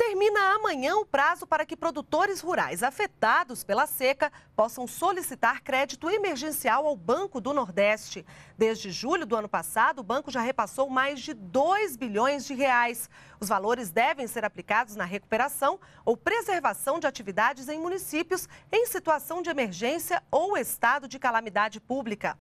Termina amanhã o prazo para que produtores rurais afetados pela seca possam solicitar crédito emergencial ao Banco do Nordeste. Desde julho do ano passado, o banco já repassou mais de 2 bilhões de reais. Os valores devem ser aplicados na recuperação ou preservação de atividades em municípios em situação de emergência ou estado de calamidade pública.